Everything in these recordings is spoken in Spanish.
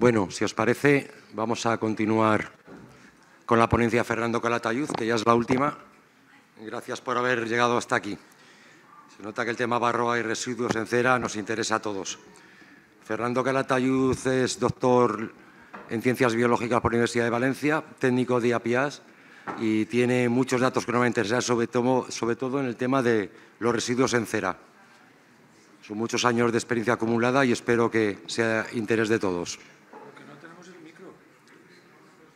Bueno, si os parece, vamos a continuar con la ponencia de Fernando Calatayud, que ya es la última. Gracias por haber llegado hasta aquí. Se nota que el tema barroa y residuos en cera nos interesa a todos. Fernando Calatayud es doctor en Ciencias Biológicas por la Universidad de Valencia, técnico de APIAS y tiene muchos datos que nos van a interesar, sobre todo, sobre todo en el tema de los residuos en cera. Son muchos años de experiencia acumulada y espero que sea interés de todos.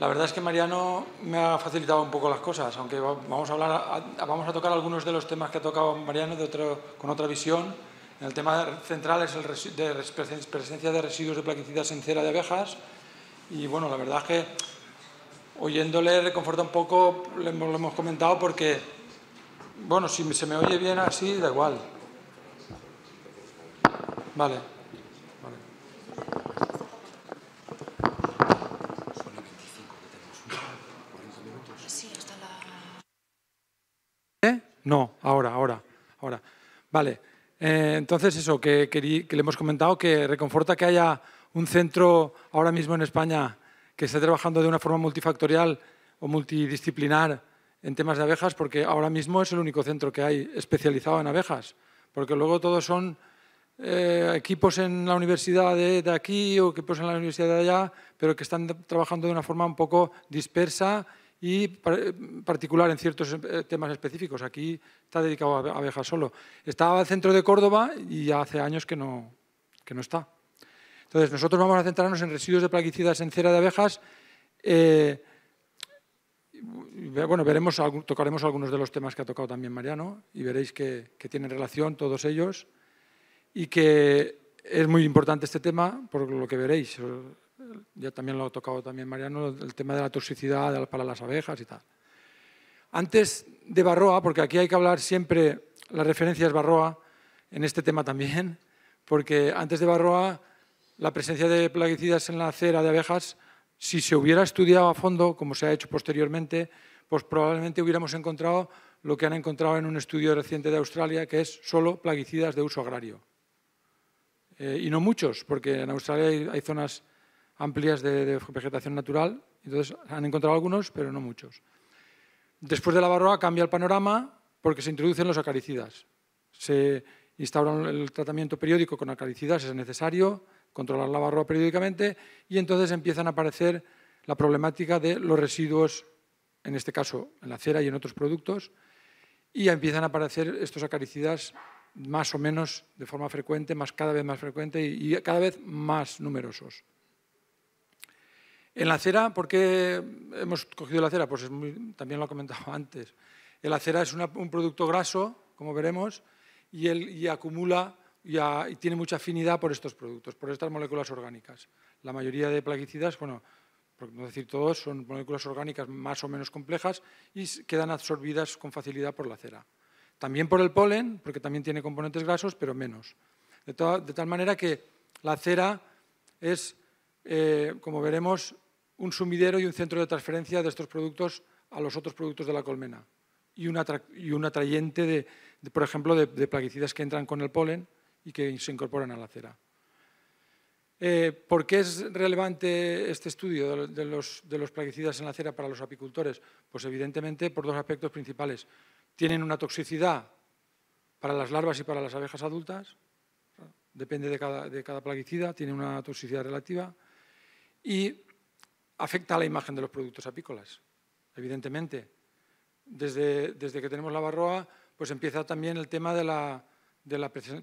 La verdad es que Mariano me ha facilitado un poco las cosas, aunque vamos a, hablar, vamos a tocar algunos de los temas que ha tocado Mariano de otro, con otra visión. el tema central es el de presencia de residuos de plaguicidas en cera de abejas y bueno, la verdad es que oyéndole reconforta un poco, lo hemos comentado porque, bueno, si se me oye bien así, da igual. Vale. No, ahora, ahora, ahora. Vale, eh, entonces eso, que, le hemos comentado que reconforta que haya un centro ahora mismo en España que esté trabajando de una forma multifactorial o multidisciplinar en temas de abejas, porque ahora mismo es el único centro que hay especializado en abejas, porque luego todos son eh, equipos en la universidad de, de aquí o equipos en la universidad de allá, pero que están trabajando de una forma un poco dispersa y eh, particular en ciertos eh, temas específicos. Aquí está dedicado a abejas solo. Estaba al centro de Córdoba y ya hace años que no, que no está. Entonces, nosotros vamos a centrarnos en residuos de plaguicidas en cera de abejas. Eh, bueno, veremos, tocaremos algunos de los temas que ha tocado también Mariano y veréis que, que tienen relación todos ellos y que es muy importante este tema por lo que veréis ya también lo ha tocado también Mariano, el tema de la toxicidad para las abejas y tal. Antes de Barroa, porque aquí hay que hablar siempre, las referencias es Barroa, en este tema también, porque antes de Barroa la presencia de plaguicidas en la cera de abejas, si se hubiera estudiado a fondo, como se ha hecho posteriormente, pues probablemente hubiéramos encontrado lo que han encontrado en un estudio reciente de Australia, que es solo plaguicidas de uso agrario. Eh, y no muchos, porque en Australia hay, zonas amplias de, vegetación natural. Entonces han encontrado algunos, pero no muchos. Después de la barroa cambia el panorama porque se introducen los acaricidas. Se instaura el tratamiento periódico con acaricidas, es necesario controlar la barroa periódicamente y entonces empiezan a aparecer la problemática de los residuos, en este caso en la cera y en otros productos, y empiezan a aparecer estos acaricidas más o menos de forma frecuente, más cada vez más frecuente y cada vez más numerosos. En la cera, ¿por qué hemos cogido la cera? Pues también lo he comentado antes. El acera es un producto graso, como veremos, y, acumula y, tiene mucha afinidad por estos productos, por estas moléculas orgánicas. La mayoría de plaguicidas, bueno, por no decir todos, son moléculas orgánicas más o menos complejas y quedan absorbidas con facilidad por la cera. También por el polen, porque también tiene componentes grasos, pero menos. De, de tal manera que la cera es eh, como veremos, un sumidero y un centro de transferencia de estos productos a los otros productos de la colmena y un, atrayente, por ejemplo, de, plaguicidas que entran con el polen y que se incorporan a la cera. Eh, ¿Por qué es relevante este estudio de los, plaguicidas en la cera para los apicultores? Pues evidentemente por dos aspectos principales. Tienen una toxicidad para las larvas y para las abejas adultas, depende de cada, de cada plaguicida, tiene una toxicidad relativa y afecta a la imagen de los productos apícolas, evidentemente. Desde, que tenemos la barroa, pues empieza también el tema de la,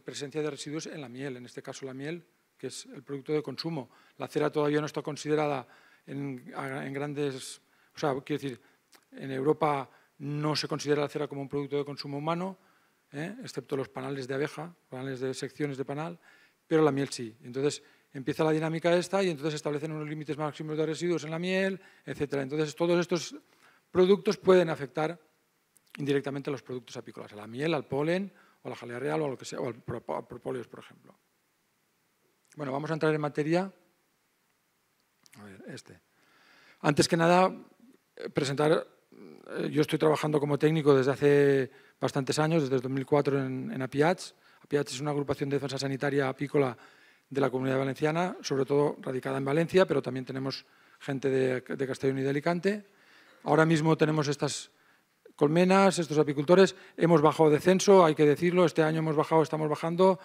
presencia de residuos en la miel, en este caso la miel, que es el producto de consumo. La cera todavía no está considerada en, grandes... O sea, quiero decir, en Europa no se considera la cera como un producto de consumo humano, ¿eh? excepto los panales de abeja, panales de secciones de panal, pero la miel sí. Entonces, empieza la dinámica esta y entonces establecen unos límites máximos de residuos en la miel, etc. Entonces todos estos productos pueden afectar indirectamente a los productos apícolas, a la miel, al polen o a la jalea real o a lo que sea, o al propóleos, por ejemplo. Bueno, vamos a entrar en materia. este. Antes que nada, eh, presentar, eh, yo estoy trabajando como técnico desde hace bastantes años, desde 2004 en, en APIATS. APIATS es una agrupación de defensa sanitaria apícola de la comunidad valenciana, sobre todo radicada en Valencia, pero también tenemos gente de, Castellón y de Alicante. Ahora mismo tenemos estas colmenas, estos apicultores. Hemos bajado de censo, hay que decirlo, este año hemos bajado, estamos bajando,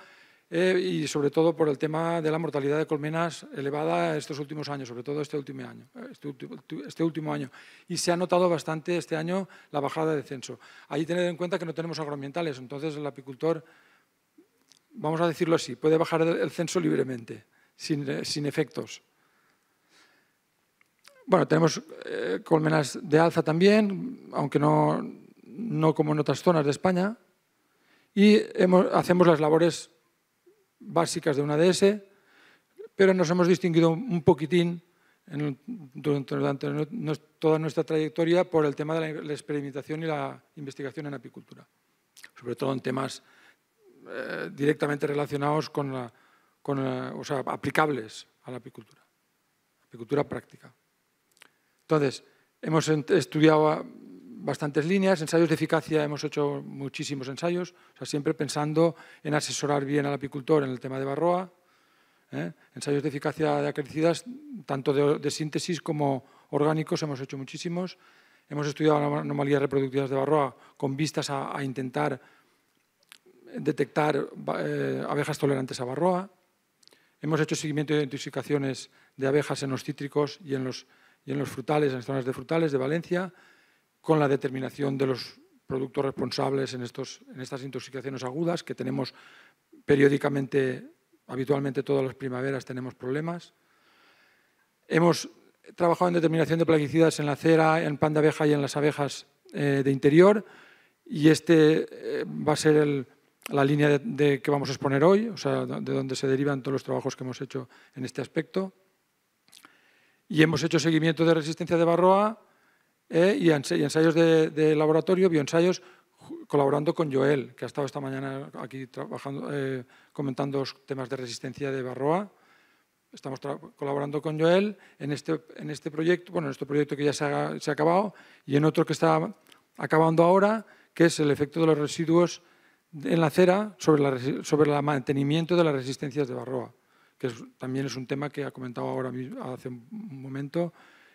eh, y sobre todo por el tema de la mortalidad de colmenas elevada estos últimos años, sobre todo este último año. Este último, este año. Y se ha notado bastante este año la bajada de censo. que tener en cuenta que no tenemos agroambientales, entonces el apicultor vamos a decirlo así, puede bajar el censo libremente, sin, eh, sin efectos. Bueno, tenemos eh, colmenas de alza también, aunque no, no, como en otras zonas de España. Y hacemos las labores básicas de una DS, pero nos hemos distinguido un poquitín en, durante, toda nuestra trayectoria por el tema de la experimentación y la investigación en apicultura, sobre todo en temas eh, directamente relacionados con la, eh, eh, o sea, aplicables a la apicultura, apicultura práctica. Entonces, hemos estudiado bastantes líneas, ensayos de eficacia, hemos hecho muchísimos ensayos, o sea, siempre pensando en asesorar bien al apicultor en el tema de barroa, ensayos de eficacia de acaricidas, tanto de, síntesis como orgánicos, hemos hecho muchísimos, hemos estudiado anomalías reproductivas de barroa con vistas a, a intentar detectar eh, abejas tolerantes a barroa. Hemos hecho seguimiento de intoxicaciones de abejas en los cítricos y en los, y en los frutales, en las zonas de frutales de Valencia, con la determinación de los productos responsables en, estos, en estas intoxicaciones agudas que tenemos periódicamente, habitualmente todas las primaveras tenemos problemas. Hemos trabajado en determinación de plaguicidas en la cera, en pan de abeja y en las abejas eh, de interior y este eh, va a ser el la línea de, que vamos a exponer hoy, o sea, de donde se derivan todos los trabajos que hemos hecho en este aspecto. Y hemos hecho seguimiento de resistencia de Barroa eh, y, ensayos de, laboratorio, bioensayos, colaborando con Joel, que ha estado esta mañana aquí trabajando, eh, comentando los temas de resistencia de Barroa. Estamos colaborando con Joel en este, en este proyecto, bueno, en este proyecto que ya se ha, se ha acabado y en otro que está acabando ahora, que es el efecto de los residuos en la acera sobre, sobre el mantenimiento de las resistencias de Barroa, que también es un tema que ha comentado ahora hace un momento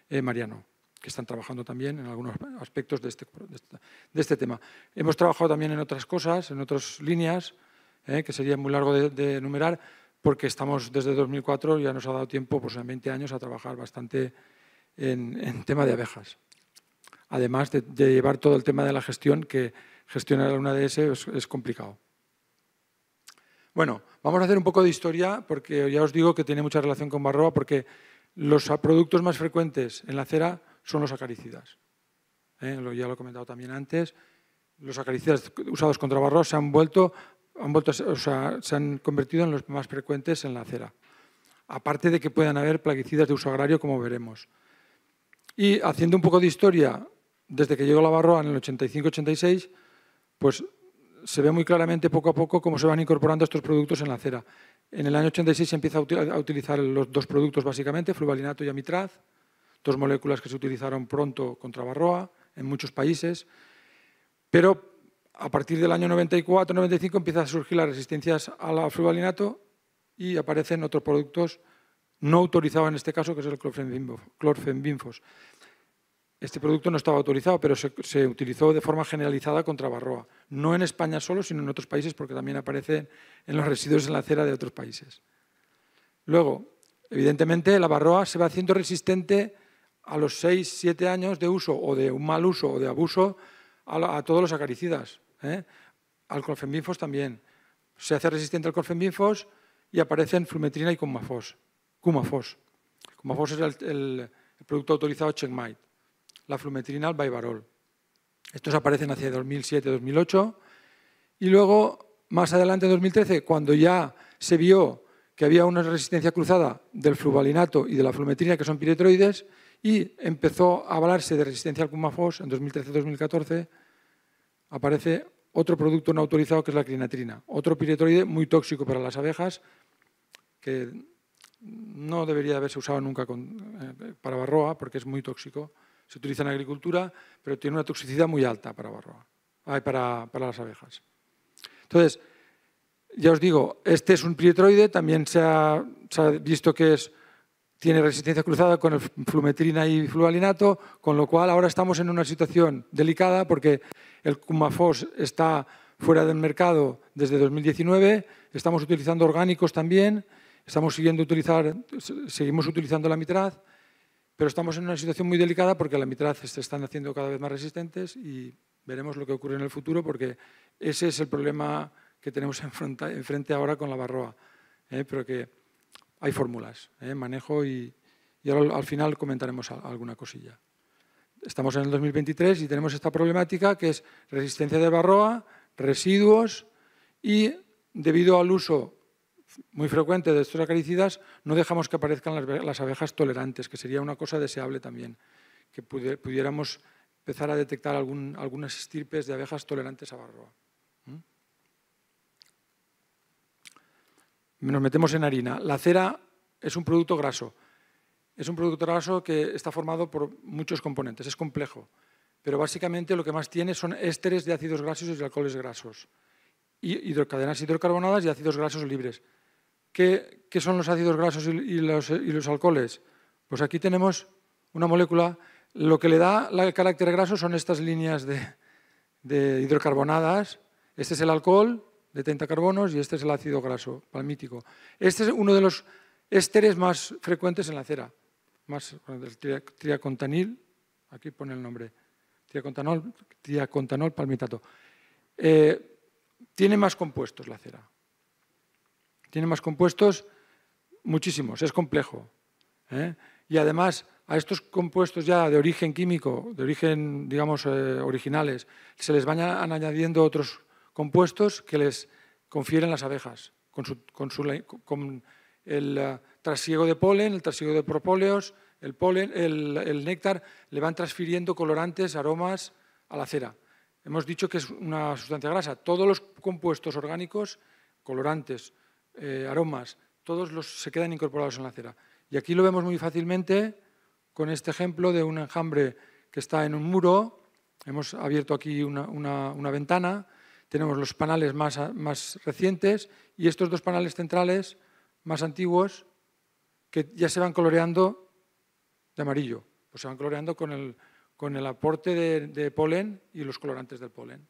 eh, Mariano, que están trabajando también en algunos aspectos de este, de, este, tema. Hemos trabajado también en otras cosas, en otras líneas, eh, que sería muy largo de, enumerar, porque estamos desde 2004, ya nos ha dado tiempo, pues en 20 años, a trabajar bastante en, en tema de abejas. Además de llevar todo el tema de la gestión que gestionar una de es, es complicado. Bueno, vamos a hacer un poco de historia porque ya os digo que tiene mucha relación con Barroa porque los productos más frecuentes en la acera son los acaricidas. ¿eh? ya lo he comentado también antes. Los acaricidas usados contra Barroa se han vuelto, o sea, se han convertido en los más frecuentes en la acera. Aparte de que puedan haber plaguicidas de uso agrario, como veremos. Y haciendo un poco de historia, desde que llegó la Barroa en el 85-86, pues se ve muy claramente poco a poco cómo se van incorporando estos productos en la cera. En el año 86 se empieza a utilizar los dos productos básicamente, fluvalinato y amitraz, dos moléculas que se utilizaron pronto contra barroa en muchos países, pero a partir del año 94-95 empiezan a surgir las resistencias al fluvalinato y aparecen otros productos no autorizados en este caso, que es el clorfenbinfos. Este producto no estaba autorizado, pero se, utilizó de forma generalizada contra Barroa. No en España solo, sino en otros países, porque también aparece en los residuos en la acera de otros países. Luego, evidentemente, la Barroa se va haciendo resistente a los 6, 7 años de uso o de un mal uso o de abuso a, todos los acaricidas. ¿eh? Al colfenbinfos también. Se hace resistente al colfenbinfos y aparecen flumetrina y cumafos. Cumafos. Cumafos es el, producto autorizado Checkmite la flumetrina, al Estos aparecen hacia 2007-2008 y luego, más adelante, en 2013, cuando ya se vio que había una resistencia cruzada del fluvalinato y de la flumetrina, que son piretroides, y empezó a avalarse de resistencia al cumafos en 2013-2014, aparece otro producto no autorizado que es la crinatrina, otro piretroide muy tóxico para las abejas, que no debería haberse usado nunca eh, para barroa porque es muy tóxico se utiliza en agricultura, pero tiene una toxicidad muy alta para, para, para las abejas. Entonces, ya os digo, este es un prietroide, también se ha, visto que es, tiene resistencia cruzada con el flumetrina y flualinato, con lo cual ahora estamos en una situación delicada porque el cumafos está fuera del mercado desde 2019, estamos utilizando orgánicos también, estamos siguiendo utilizar, seguimos utilizando la mitraz. Pero estamos en una situación muy delicada porque las la se están haciendo cada vez más resistentes y veremos lo que ocurre en el futuro porque ese es el problema que tenemos enfrente ahora con la barroa. ¿eh? Pero que hay fórmulas, ¿eh? manejo y, al final comentaremos alguna cosilla. Estamos en el 2023 y tenemos esta problemática que es resistencia de barroa, residuos y debido al uso muy frecuente de estos acaricidas, no dejamos que aparezcan las, abejas tolerantes, que sería una cosa deseable también, que pudiéramos empezar a detectar algunas estirpes de abejas tolerantes a barroa. Nos metemos en harina. La cera es un producto graso. Es un producto graso que está formado por muchos componentes, es complejo, pero básicamente lo que más tiene son ésteres de ácidos grasos y de alcoholes grasos, y hidrocadenas hidrocarbonadas y ácidos grasos libres. ¿Qué, son los ácidos grasos y, los, alcoholes? Pues aquí tenemos una molécula, lo que le da el carácter graso son estas líneas de, hidrocarbonadas. Este es el alcohol de 30 carbonos y este es el ácido graso palmítico. Este es uno de los ésteres más frecuentes en la cera, más triacontanil, aquí pone el nombre, triacontanol, triacontanol palmitato. Eh, tiene más compuestos la cera, tiene más compuestos, muchísimos, es complejo. ¿eh? Y además, a estos compuestos ya de origen químico, de origen, digamos, eh, originales, se les van añadiendo otros compuestos que les confieren las abejas, con, el eh, trasiego de polen, el trasiego de propóleos, el polen, el, el, néctar, le van transfiriendo colorantes, aromas a la cera. Hemos dicho que es una sustancia grasa. Todos los compuestos orgánicos, colorantes, eh, aromas, todos los, se quedan incorporados en la cera. Y aquí lo vemos muy fácilmente con este ejemplo de un enjambre que está en un muro. Hemos abierto aquí una, ventana, tenemos los panales más, recientes y estos dos panales centrales más antiguos que ya se van coloreando de amarillo, pues se van coloreando con el, aporte de, polen y los colorantes del polen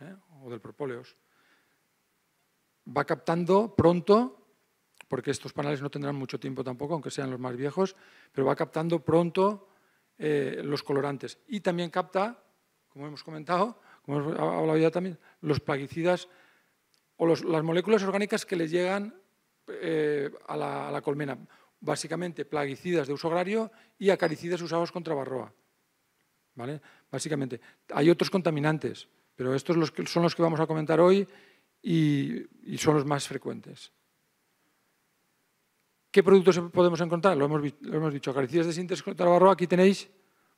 ¿eh? o del propóleos va captando pronto, porque estos panales no tendrán mucho tiempo tampoco, aunque sean los más viejos, pero va captando pronto eh, los colorantes. Y también capta, como hemos comentado, como hemos hablado ya también, los plaguicidas o las moléculas orgánicas que les llegan eh, a, la, colmena. Básicamente plaguicidas de uso agrario y acaricidas usados contra barroa. ¿Vale? Básicamente. Hay otros contaminantes, pero estos son los que vamos a comentar hoy y, son los más frecuentes. ¿Qué productos em-, podemos encontrar? Lo hemos, dicho, acaricidas de síntesis contra aquí tenéis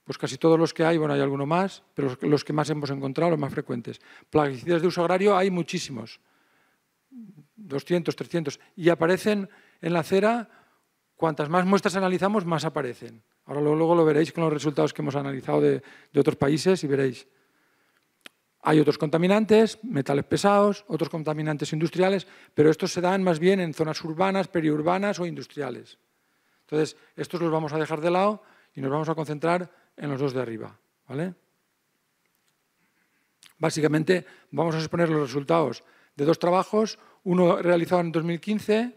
pues casi todos los que hay, bueno, hay alguno más, pero los que más hemos encontrado, los más frecuentes. Plaguicidas de uso agrario hay muchísimos, 200, 300, y aparecen en la cera, cuantas más muestras analizamos, más aparecen. Ahora luego, lo veréis con los resultados que hemos analizado de otros países y veréis. Hay otros contaminantes, metales pesados, otros contaminantes industriales, pero estos se dan más bien en zonas urbanas, periurbanas o industriales. Entonces, estos los vamos a dejar de lado y nos vamos a concentrar en los dos de arriba. ¿vale? Básicamente, vamos a exponer los resultados de dos trabajos, uno realizado en 2015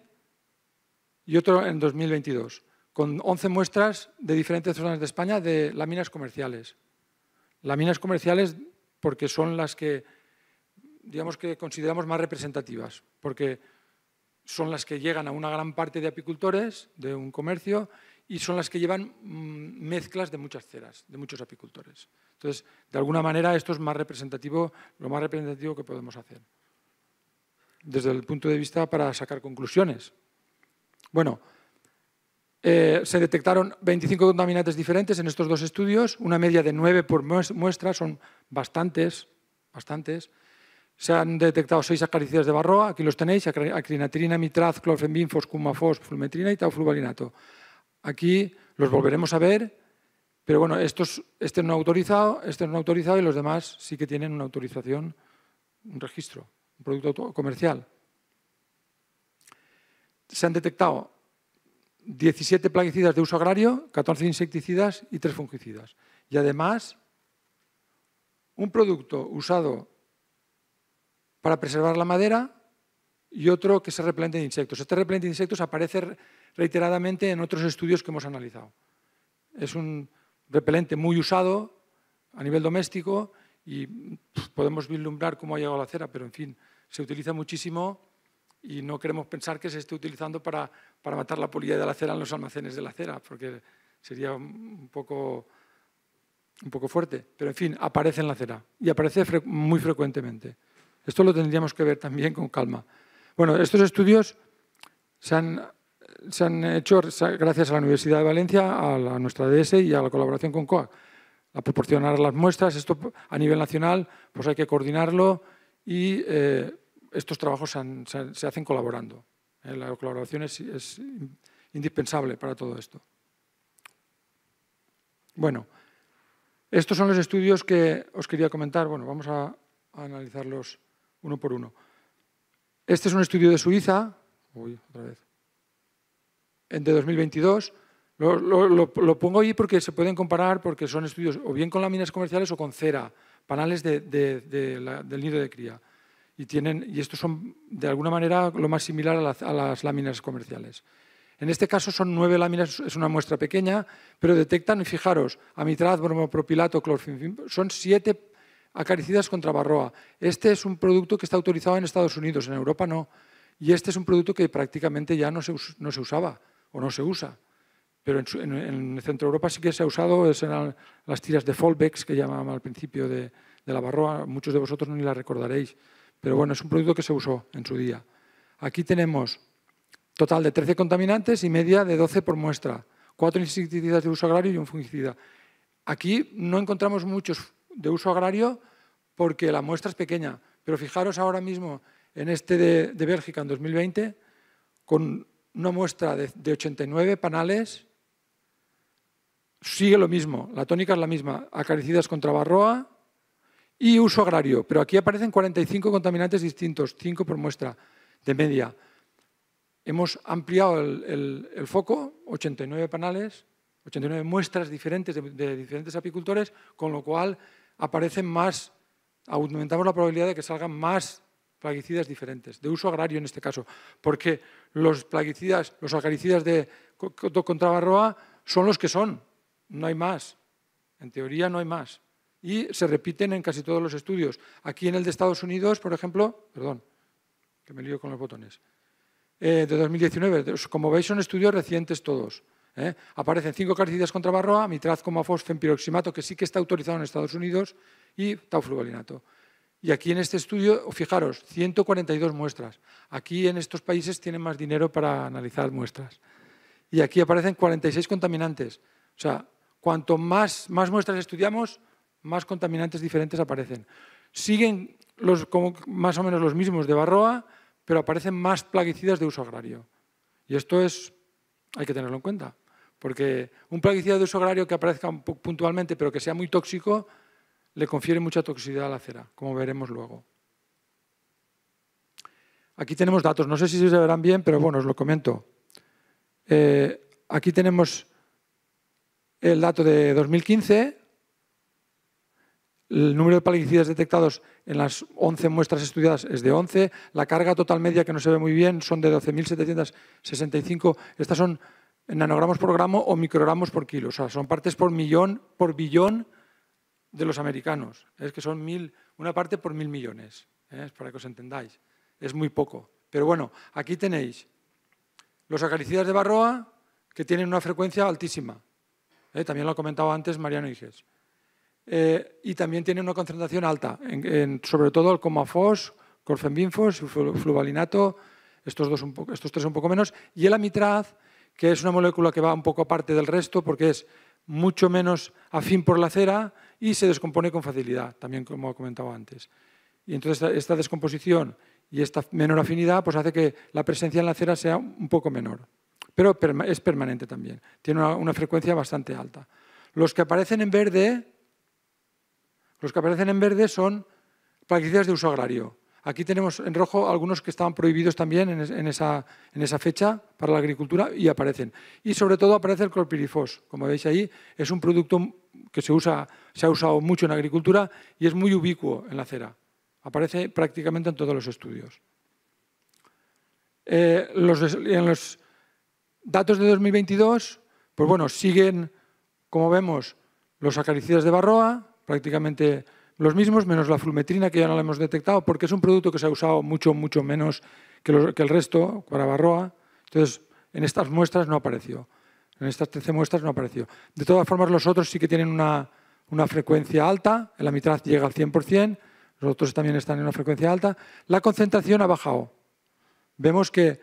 y otro en 2022, con 11 muestras de diferentes zonas de España de láminas comerciales. Láminas comerciales porque son las que, digamos que consideramos más representativas, porque son las que llegan a una gran parte de apicultores, de un comercio, y son las que llevan mm, mezclas de muchas ceras, de muchos apicultores. Entonces, de alguna manera, esto es más representativo, lo más representativo que podemos hacer. Desde el punto de vista para sacar conclusiones. Bueno, eh, se detectaron 25 contaminantes diferentes en estos dos estudios, una media de 9 por muestra, son bastantes, bastantes. Se han detectado 6 acaricidas de barroa, aquí los tenéis, acrinatrina, mitraz, clorfenbin, cumafos, fulmetrina y tauflubalinato. Aquí los volveremos a ver, pero bueno, estos, este no autorizado, este no autorizado y los demás sí que tienen una autorización, un registro, un producto comercial. Se han detectado 17 plaguicidas de uso agrario, 14 insecticidas y 3 fungicidas. Y además, un producto usado para preservar la madera y otro que se repelente de insectos. Este repelente de insectos aparece reiteradamente en otros estudios que hemos analizado. Es un repelente muy usado a nivel doméstico y podemos vislumbrar cómo ha llegado la cera, pero en fin, se utiliza muchísimo y no queremos pensar que se esté utilizando para, matar la polilla de la cera en los almacenes de la cera, porque sería un poco, un poco fuerte. Pero, en fin, aparece en la cera y aparece muy frecuentemente. Esto lo tendríamos que ver también con calma. Bueno, estos estudios se han, se han hecho gracias a la Universidad de Valencia, a, nuestra DS y a la colaboración con COAC. A proporcionar las muestras, esto a nivel nacional, pues hay que coordinarlo y... Eh, estos trabajos se, hacen colaborando. ¿eh? La colaboración es, indispensable para todo esto. Bueno, estos son los estudios que os quería comentar. Bueno, vamos a, analizarlos uno por uno. Este es un estudio de Suiza, de 2022. Lo, pongo ahí porque se pueden comparar, porque son estudios o bien con láminas comerciales o con cera, panales del nido de cría y, tienen, estos son de alguna manera lo más similar a, las láminas comerciales. En este caso son nueve láminas, es una muestra pequeña, pero detectan, y fijaros, amitraz, bromopropilato, clorfinfin, son siete acaricidas contra barroa. Este es un producto que está autorizado en Estados Unidos, en Europa no. Y este es un producto que prácticamente ya no se, usaba o no se usa. Pero en, en, Centro Europa sí que se ha usado, eran las tiras de Folbex que llamábamos al principio de, la barroa. Muchos de vosotros ni la recordaréis. Pero bueno, es un producto que se usó en su día. Aquí tenemos total de 13 contaminantes y media de 12 por muestra, cuatro insecticidas de uso agrario y un fungicida. Aquí no encontramos muchos de uso agrario porque la muestra es pequeña, pero fijaros ahora mismo en este de, Bélgica en 2020, con una muestra de, 89 panales, sigue lo mismo, la tónica es la misma, acaricidas contra barroa, y uso agrario. Pero aquí aparecen 45 contaminantes distintos, 5 por muestra de media. Hemos ampliado el, foco, 89 panales, 89 muestras diferentes de, diferentes apicultores, con lo cual aparecen más, aumentamos la probabilidad de que salgan más plaguicidas diferentes, de uso agrario en este caso, porque los plaguicidas, los acaricidas de contrabarroa son los que son, no hay más. En teoría no hay más y se repiten en casi todos los estudios. Aquí en el de Estados Unidos, por ejemplo, perdón, que me lío con los botones, eh, de 2019, como veis son estudios recientes todos. ¿eh? Aparecen cinco carcidas contra barroa, mitraz, fosfenpiroximato, que sí que está autorizado en Estados Unidos, y taufluvalinato. Y aquí en este estudio, fijaros, 142 muestras. Aquí en estos países tienen más dinero para analizar muestras. Y aquí aparecen 46 contaminantes. O sea, cuanto más, más muestras estudiamos, más contaminantes diferentes aparecen. Siguen los, como más o menos los mismos de Barroa, pero aparecen más plaguicidas de uso agrario. Y esto es, hay que tenerlo en cuenta, porque un plaguicida de uso agrario que aparezca puntualmente, pero que sea muy tóxico, le confiere mucha toxicidad a la cera, como veremos luego. Aquí tenemos datos, no sé si se verán bien, pero bueno, os lo comento. Eh, aquí tenemos el dato de 2015, el número de palicidas detectados en las 11 muestras estudiadas es de 11. La carga total media, que no se ve muy bien, son de 12.765. Estas son nanogramos por gramo o microgramos por kilo. O sea, son partes por millón, por billón de los americanos. Es que son mil, una parte por mil millones. ¿eh? Es para que os entendáis. Es muy poco. Pero bueno, aquí tenéis los acaricidas de Barroa, que tienen una frecuencia altísima. ¿eh? También lo ha comentado antes Mariano Higes. Eh, y también tiene una concentración alta, en, sobre todo el comafos, corfenbinfos, fluvalinato, estos, dos estos tres un poco menos, y el amitraz, que es una molécula que va un poco aparte del resto porque es mucho menos afín por la cera y se descompone con facilidad, también como he comentado antes. Y entonces esta descomposición y esta menor afinidad pues hace que la presencia en la cera sea un poco menor, pero es permanente también, tiene una frecuencia bastante alta. Los que aparecen en verde los que aparecen en verde son plaguicidas de uso agrario. Aquí tenemos en rojo algunos que estaban prohibidos también en, esa, fecha para la agricultura y aparecen. Y sobre todo aparece el clorpirifos. Como veis ahí, es un producto que se, usa, se ha usado mucho en agricultura y es muy ubicuo en la cera. Aparece prácticamente en todos los estudios. Eh, en los datos de 2022, pues bueno, siguen, como vemos, los acaricidas de Barroa, prácticamente los mismos, menos la fulmetrina, que ya no la hemos detectado, porque es un producto que se ha usado mucho, mucho menos que, el resto, cuarabarroa, Entonces, en estas muestras no apareció. En estas 13 muestras no apareció. De todas formas, los otros sí que tienen una, frecuencia alta, en la llega al 100%, los otros también están en una frecuencia alta. La concentración ha bajado. Vemos que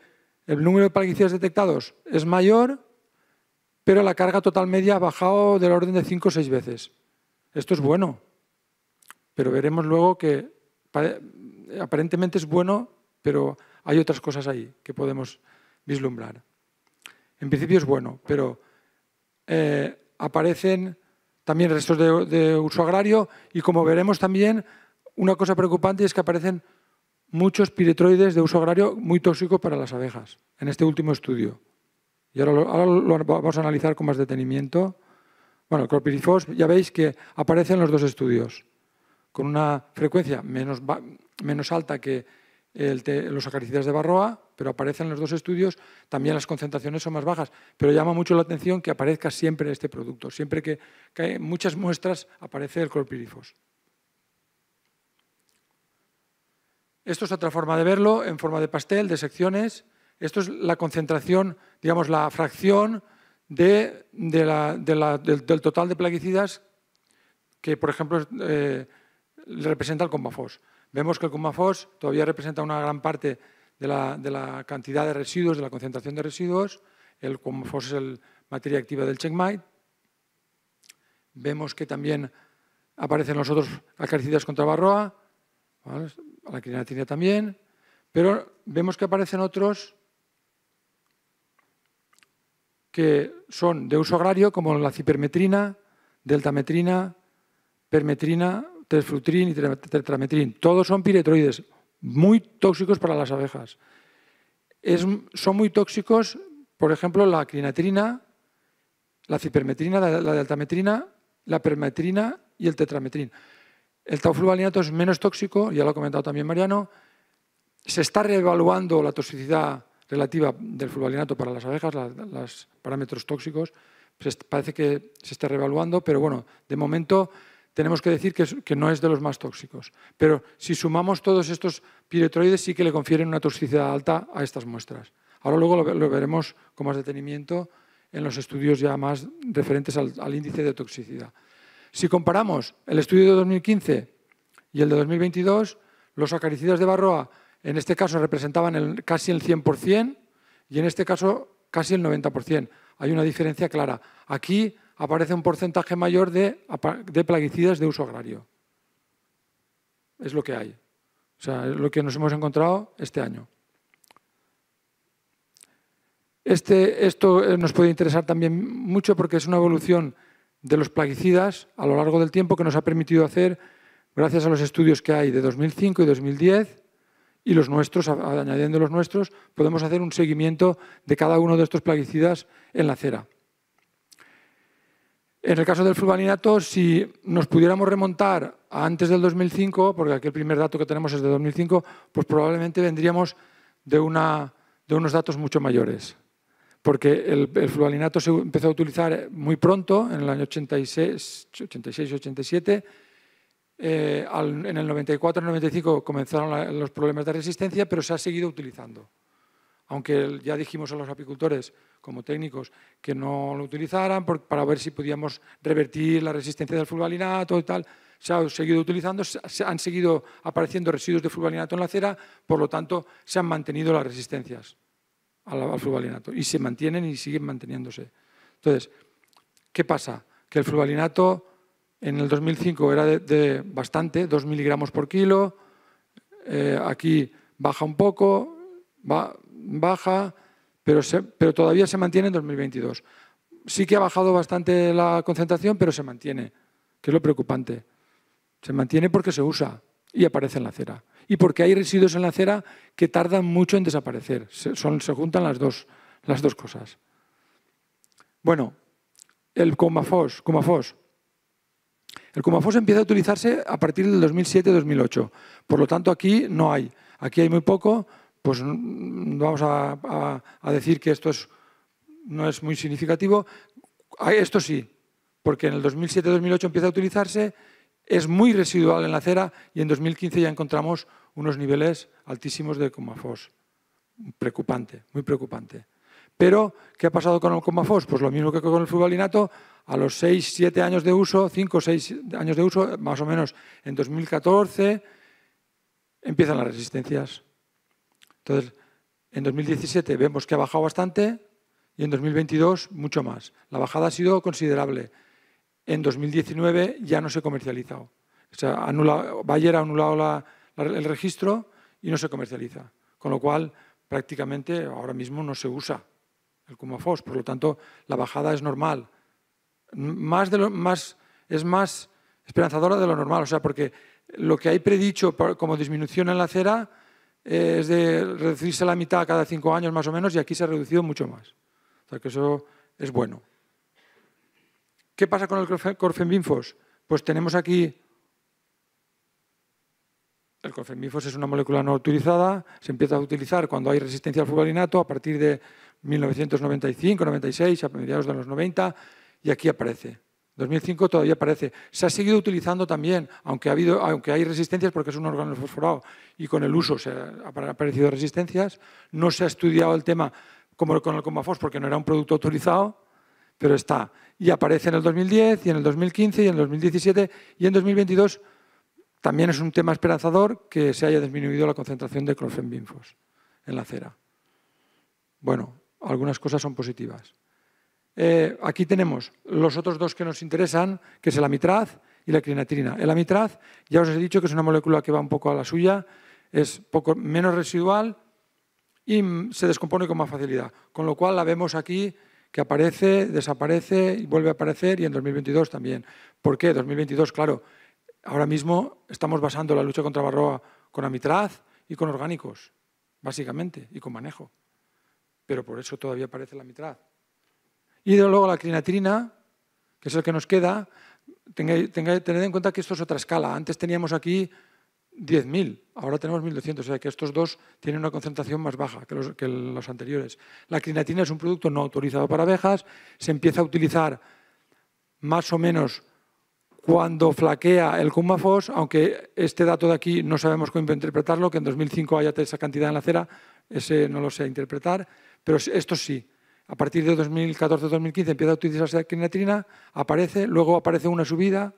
el número de parquicidas detectados es mayor, pero la carga total media ha bajado del orden de 5 o 6 veces. Esto es bueno, pero veremos luego que aparentemente es bueno, pero hay otras cosas ahí que podemos vislumbrar. En principio es bueno, pero eh, aparecen también restos de, uso agrario y como veremos también, una cosa preocupante es que aparecen muchos piretroides de uso agrario muy tóxicos para las abejas en este último estudio. Y ahora ahora lo, vamos a analizar con más detenimiento. Bueno, clorpirifos ya veis que aparece en los dos estudios, con una frecuencia menos, alta que los acaricidas de Barroa, pero aparecen en los dos estudios, también las concentraciones son más bajas, pero llama mucho la atención que aparezca siempre este producto, siempre que, caen muchas muestras aparece el clorpirifos. Esto es otra forma de verlo, en forma de pastel, de secciones. Esto es la concentración, digamos, la fracción del, total de plaguicidas que, por ejemplo, eh, representa el comafos. Vemos que el comafos todavía representa una gran parte de la, cantidad de residuos, de la concentración de residuos. El comafos es el materia activa del checkmate. Vemos que también aparecen los otros acaricidas contra barroa, la quinatina también, pero vemos que aparecen otros que son de uso agrario, como la cipermetrina, deltametrina, permetrina, terflutrina y tetrametrin. Todos son piretroides, muy tóxicos para las abejas. son muy tóxicos, por ejemplo, la crinatrina, la cipermetrina, la, deltametrina, la permetrina y el tetrametrin. El taufluvalinato es menos tóxico, ya lo ha comentado también Mariano. Se está reevaluando la toxicidad relativa del fulvalinato para las abejas, los parámetros tóxicos, parece que se está reevaluando, pero bueno, de momento tenemos que decir que, no es de los más tóxicos. Pero si sumamos todos estos piretroides, sí que le confieren una toxicidad alta a estas muestras. Ahora luego lo, veremos con más detenimiento en los estudios ya más referentes al, al índice de toxicidad. Si comparamos el estudio de 2015 y el de 2022, los acaricidas de Barroa en este caso representaban el, casi el 100% y en este caso casi el 90%. Hay una diferencia clara. Aquí aparece un porcentaje mayor de, plaguicidas de uso agrario. Es lo que hay. O sea, es lo que nos hemos encontrado este año. Este, esto eh, nos puede interesar también mucho porque es una evolución de los plaguicidas a lo largo del tiempo que nos ha permitido hacer, gracias a los estudios que hay de 2005 y 2010, y los nuestros, añadiendo los nuestros, podemos hacer un seguimiento de cada uno de estos plaguicidas en la cera. En el caso del fluvalinato, si nos pudiéramos remontar antes del 2005, porque aquel primer dato que tenemos es de 2005, pues probablemente vendríamos de, una, de unos datos mucho mayores. Porque el, el fluvalinato se empezó a utilizar muy pronto, en el año 86-87, eh, en el 94-95 comenzaron los problemas de resistencia, pero se ha seguido utilizando. Aunque ya dijimos a los apicultores, como técnicos, que no lo utilizaran para ver si podíamos revertir la resistencia del fulvalinato y tal, se ha seguido utilizando, han seguido apareciendo residuos de fulvalinato en la cera, por lo tanto, se han mantenido las resistencias al, al y se mantienen y siguen manteniéndose. Entonces, ¿qué pasa? Que el fluvalinato en el 2005 era de, bastante, 2 miligramos por kilo, eh, aquí baja un poco, baja, pero, todavía se mantiene en 2022. Sí que ha bajado bastante la concentración, pero se mantiene, que es lo preocupante. Se mantiene porque se usa y aparece en la cera. Y porque hay residuos en la acera que tardan mucho en desaparecer. Se, se juntan las dos, las dos cosas. Bueno, el comafos, comafos el Comafos empieza a utilizarse a partir del 2007-2008. Por lo tanto, aquí no hay. Aquí hay muy poco, pues mm, vamos a, decir que esto no es muy significativo. Esto sí, porque en el 2007-2008 empieza a utilizarse, es muy residual en la acera y en 2015 ya encontramos unos niveles altísimos de comafos. Preocupante, muy preocupante. Pero, ¿qué ha pasado con el comafos? Pues lo mismo que con el fluvalinato, a los 6, 7 años de uso, 5, 6 años de uso, más o menos en 2014, empiezan las resistencias. Entonces, en 2017 vemos que ha bajado bastante y en 2022 mucho más. La bajada ha sido considerable. En 2019 ya no se comercializa. O sea, Bayer ha anulado el registro y no se comercializa. Con lo cual, prácticamente ahora mismo no se usa el cumafos, por lo tanto la bajada es normal. Más de lo, más, es más esperanzadora de lo normal, o sea, porque lo que hay predicho como disminución en la cera eh, es de reducirse a la mitad cada cinco años más o menos y aquí se ha reducido mucho más. O sea, que eso es bueno. ¿Qué pasa con el corfenbinfos? Pues tenemos aquí el corfenbinfos es una molécula no autorizada se empieza a utilizar cuando hay resistencia al fulvalinato a partir de 1995, 96, a mediados de los 90, y aquí aparece. 2005 todavía aparece. Se ha seguido utilizando también, aunque, ha habido, aunque hay resistencias porque es un órgano fosforado y con el uso se han aparecido resistencias. No se ha estudiado el tema como con el Comafos porque no era un producto autorizado, pero está. Y aparece en el 2010 y en el 2015 y en el 2017 y en 2022 también es un tema esperanzador que se haya disminuido la concentración de clorfenbinfos en la acera. Bueno, algunas cosas son positivas. Eh, aquí tenemos los otros dos que nos interesan, que es el amitraz y la crinatrina. El amitraz, ya os he dicho que es una molécula que va un poco a la suya, es poco menos residual y se descompone con más facilidad, con lo cual la vemos aquí que aparece, desaparece y vuelve a aparecer y en 2022 también. ¿Por qué? 2022, claro, ahora mismo estamos basando la lucha contra Barroa con amitraz y con orgánicos, básicamente, y con manejo pero por eso todavía aparece la mitad. Y luego la crinatrina, que es el que nos queda, tened en cuenta que esto es otra escala. Antes teníamos aquí 10.000, ahora tenemos 1.200, o sea que estos dos tienen una concentración más baja que los, anteriores. La crinatina es un producto no autorizado para abejas, se empieza a utilizar más o menos cuando flaquea el Cumafos, aunque este dato de aquí no sabemos cómo interpretarlo, que en 2005 haya esa cantidad en la cera, ese no lo sé interpretar, pero esto sí, a partir de 2014-2015 empieza a utilizarse quinatrina, aparece, luego aparece una subida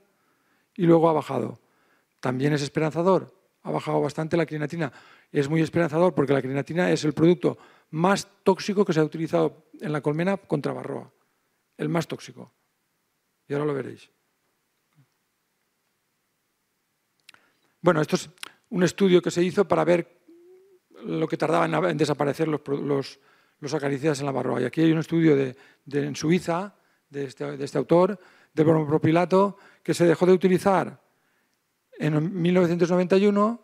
y luego ha bajado. También es esperanzador, ha bajado bastante la crinatina. Es muy esperanzador porque la crinatina es el producto más tóxico que se ha utilizado en la colmena contra barroa, el más tóxico. Y ahora lo veréis. Bueno, esto es un estudio que se hizo para ver lo que tardaban en, desaparecer los, los, los acaricias en la barroa. Y aquí hay un estudio de, en Suiza, de este, este autor, de bromopropilato, que se dejó de utilizar en 1991,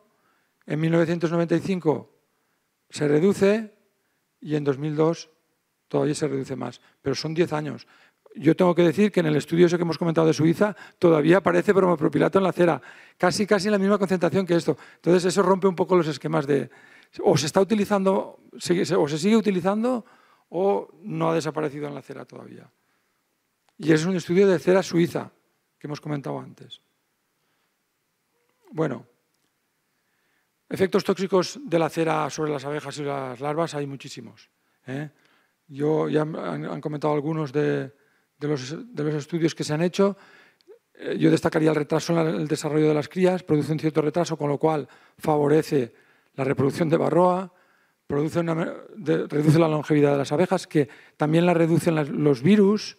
en 1995 se reduce y en 2002 todavía se reduce más, pero son 10 años. Yo tengo que decir que en el estudio ese que hemos comentado de Suiza todavía aparece bromopropilato en la cera, casi casi en la misma concentración que esto. Entonces eso rompe un poco los esquemas de, o se está utilizando, o se sigue utilizando, o no ha desaparecido en la cera todavía. Y es un estudio de cera suiza, que hemos comentado antes. Bueno, efectos tóxicos de la cera sobre las abejas y las larvas hay muchísimos. ¿eh? Yo, ya han, comentado algunos de, los, estudios que se han hecho. Eh, yo destacaría el retraso en el desarrollo de las crías, produce un cierto retraso, con lo cual favorece la reproducción de barroa reduce la longevidad de las abejas, que también la reducen los virus.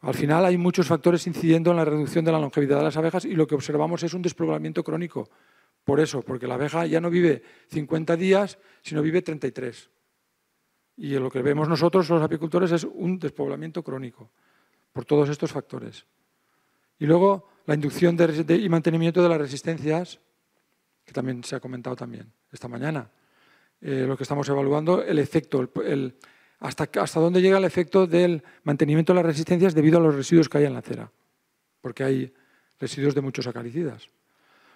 Al final hay muchos factores incidiendo en la reducción de la longevidad de las abejas y lo que observamos es un despoblamiento crónico. Por eso, porque la abeja ya no vive 50 días, sino vive 33. Y lo que vemos nosotros, los apicultores, es un despoblamiento crónico por todos estos factores. Y luego la inducción y mantenimiento de las resistencias, que también se ha comentado también esta mañana, eh, lo que estamos evaluando, el efecto, el, hasta, hasta dónde llega el efecto del mantenimiento de las resistencias debido a los residuos que hay en la cera, porque hay residuos de muchos acaricidas.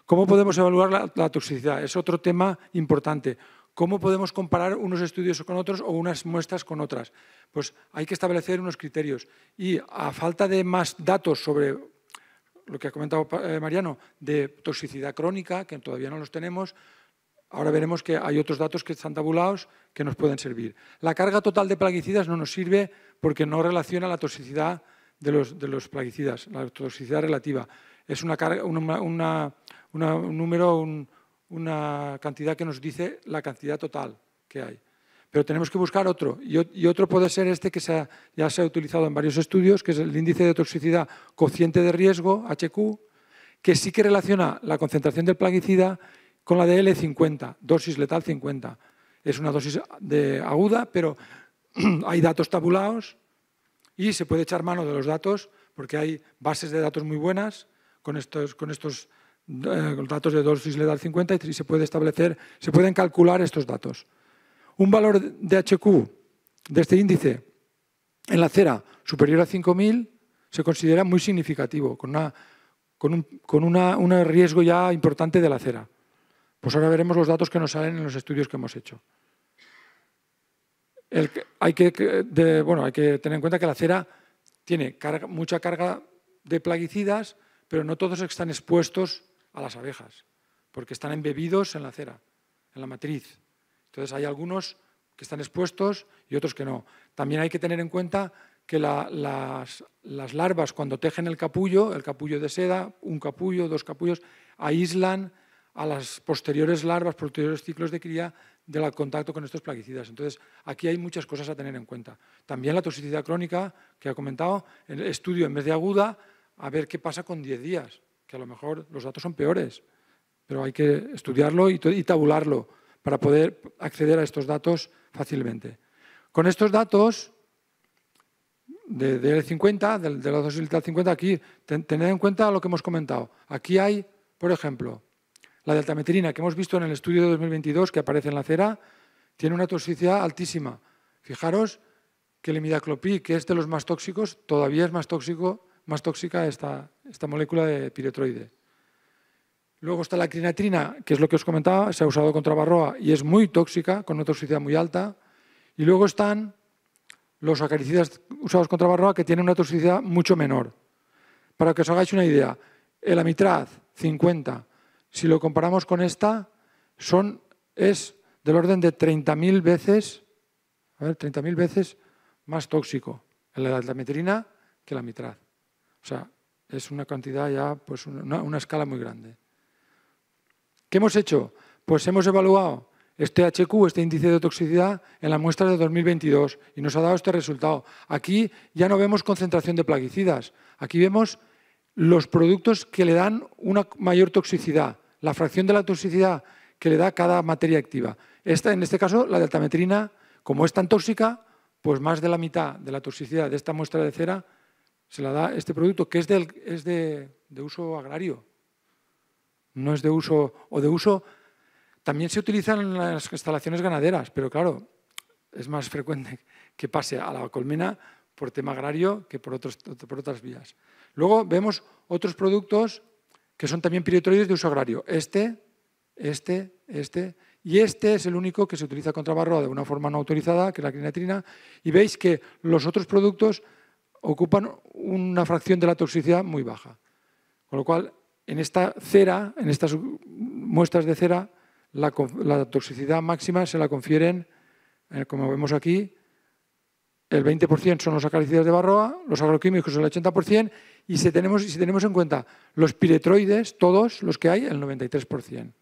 ¿Cómo podemos evaluar la toxicidad? Es otro tema importante. ¿Cómo podemos comparar unos estudios con otros o unas muestras con otras? Pues hay que establecer unos criterios. Y a falta de más datos sobre lo que ha comentado eh, Mariano, de toxicidad crónica, que todavía no los tenemos, Ahora veremos que hay otros datos que están tabulados que nos pueden servir. La carga total de plaguicidas no nos sirve porque no relaciona la toxicidad de los, de los plaguicidas, la toxicidad relativa. Es una un número, una cantidad que nos dice la cantidad total que hay. Pero tenemos que buscar otro. Y, otro puede ser este que ya se ha utilizado en varios estudios, que es el índice de toxicidad cociente de riesgo, HQ, que sí que relaciona la concentración del plaguicida con la DL50, dosis letal 50. Es una dosis de aguda, pero hay datos tabulados y se puede echar mano de los datos porque hay bases de datos muy buenas con estos, con estos eh, datos de dosis letal 50 y se puede establecer, se pueden calcular estos datos. Un valor de HQ de este índice en la cera superior a 5.000 se considera muy significativo, con, una, con, un, un riesgo ya importante de la cera. Pues ahora veremos los datos que nos salen en los estudios que hemos hecho. hay, que, bueno, hay que tener en cuenta que la cera tiene mucha carga de plaguicidas, pero no todos están expuestos a las abejas, porque están embebidos en la cera, en la matriz. Entonces hay algunos que están expuestos y otros que no. También hay que tener en cuenta que las, las, larvas cuando tejen el capullo, el capullo de seda, un capullo, dos capullos, aíslan a las posteriores larvas, posteriores ciclos de cría del contacto con estos plaguicidas. Entonces, aquí hay muchas cosas a tener en cuenta. También la toxicidad crónica, que ha comentado, el estudio en vez de aguda, a ver qué pasa con 10 días, que a lo mejor los datos son peores, pero hay que estudiarlo y, tabularlo para poder acceder a estos datos fácilmente. Con estos datos de, l 50, de, la dosis 50, aquí tener tened en cuenta lo que hemos comentado. Aquí hay, por ejemplo, la deltametrina que hemos visto en el estudio de 2022 que aparece en la cera tiene una toxicidad altísima. Fijaros que el imidaclopí, que es de los más tóxicos, todavía es más, tóxico, más tóxica esta, esta molécula de piretroide. Luego está la crinatrina, que es lo que os comentaba, se ha usado contra barroa y es muy tóxica, con una toxicidad muy alta. Y luego están los acaricidas usados contra barroa que tienen una toxicidad mucho menor. Para que os hagáis una idea, el amitraz 50, si lo comparamos con esta, son, es del orden de 30.000 veces, veces más tóxico la, la metrina que la mitraz. O sea, es una cantidad ya, pues una, una escala muy grande. ¿Qué hemos hecho? Pues hemos evaluado este HQ, este índice de toxicidad, en la muestra de 2022 y nos ha dado este resultado. Aquí ya no vemos concentración de plaguicidas, aquí vemos los productos que le dan una mayor toxicidad la fracción de la toxicidad que le da cada materia activa. Esta, en este caso, la deltametrina, como es tan tóxica, pues más de la mitad de la toxicidad de esta muestra de cera se la da este producto, que es, es de, uso agrario, no es de uso o de uso. También se utilizan en las instalaciones ganaderas, pero claro, es más frecuente que pase a la colmena por tema agrario que por, por otras vías. Luego vemos otros productos que son también piretroides de uso agrario. Este, este, este, y este es el único que se utiliza contra barroa de una forma no autorizada, que es la crinatrina, y veis que los otros productos ocupan una fracción de la toxicidad muy baja. Con lo cual, en esta cera, en estas muestras de cera, la, toxicidad máxima se la confieren, eh, como vemos aquí, el 20% son los acaricidas de barroa, los agroquímicos el 80% y si tenemos, en cuenta los piretroides, todos los que hay, el 93%.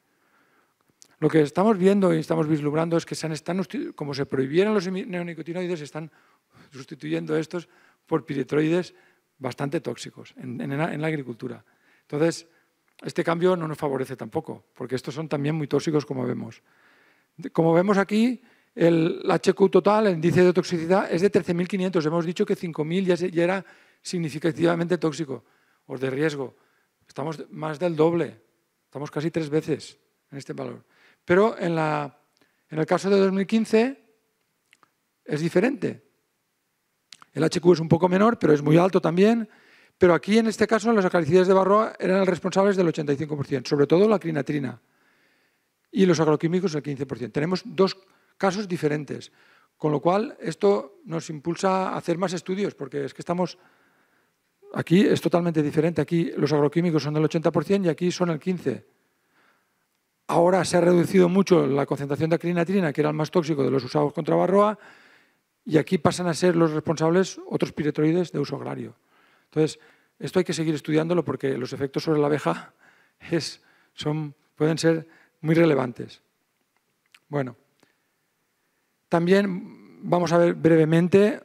Lo que estamos viendo y estamos vislumbrando es que se están, como se prohibieron los neonicotinoides, están sustituyendo estos por piretroides bastante tóxicos en, la agricultura. Entonces, este cambio no nos favorece tampoco, porque estos son también muy tóxicos, como vemos. Como vemos aquí, el HQ total, el índice de toxicidad, es de 13.500. Hemos dicho que 5.000 ya, era significativamente tóxico o de riesgo. Estamos más del doble, estamos casi tres veces en este valor. Pero en, la, el caso de 2015 es diferente. El HQ es un poco menor, pero es muy alto también. Pero aquí, en este caso, las acaricidas de Barroa eran responsables del 85%, sobre todo la crinatrina y los agroquímicos el 15%. Tenemos dos casos diferentes, con lo cual esto nos impulsa a hacer más estudios, porque es que estamos Aquí es totalmente diferente. Aquí los agroquímicos son del 80% y aquí son el 15%. Ahora se ha reducido mucho la concentración de acrinatrina, que era el más tóxico de los usados contra barroa, y aquí pasan a ser los responsables otros piretroides de uso agrario. Entonces, esto hay que seguir estudiándolo porque los efectos sobre la abeja son, pueden ser muy relevantes. Bueno, también vamos a ver brevemente